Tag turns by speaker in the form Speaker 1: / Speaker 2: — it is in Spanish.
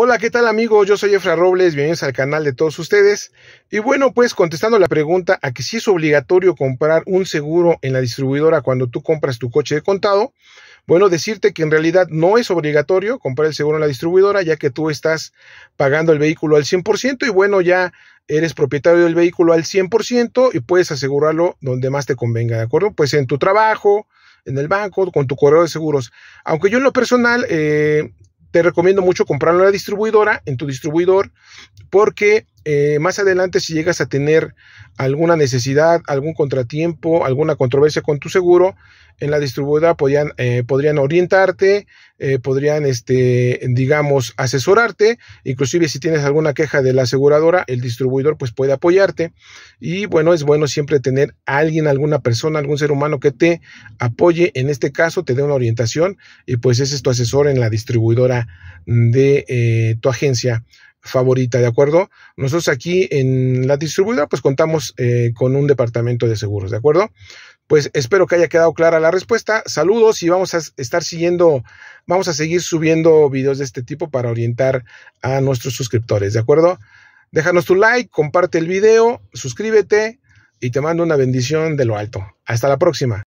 Speaker 1: Hola, ¿qué tal amigos? Yo soy Efra Robles, bienvenidos al canal de todos ustedes. Y bueno, pues contestando la pregunta a que si es obligatorio comprar un seguro en la distribuidora cuando tú compras tu coche de contado, bueno, decirte que en realidad no es obligatorio comprar el seguro en la distribuidora ya que tú estás pagando el vehículo al 100% y bueno, ya eres propietario del vehículo al 100% y puedes asegurarlo donde más te convenga, ¿de acuerdo? Pues en tu trabajo, en el banco, con tu correo de seguros. Aunque yo en lo personal eh, te recomiendo mucho comprarlo en la distribuidora, en tu distribuidor, porque eh, más adelante si llegas a tener alguna necesidad, algún contratiempo, alguna controversia con tu seguro, en la distribuidora eh, podrían, orientarte, eh, podrían, este, digamos, asesorarte, inclusive si tienes alguna queja de la aseguradora, el distribuidor pues puede apoyarte y bueno, es bueno siempre tener a alguien, alguna persona, algún ser humano que te apoye, en este caso te dé una orientación y pues ese es tu asesor en la distribuidora de tu agencia favorita, ¿de acuerdo? Nosotros aquí en la distribuidora pues contamos eh, con un departamento de seguros, ¿de acuerdo? Pues espero que haya quedado clara la respuesta. Saludos y vamos a estar siguiendo, vamos a seguir subiendo videos de este tipo para orientar a nuestros suscriptores, ¿de acuerdo? Déjanos tu like, comparte el video, suscríbete y te mando una bendición de lo alto. Hasta la próxima.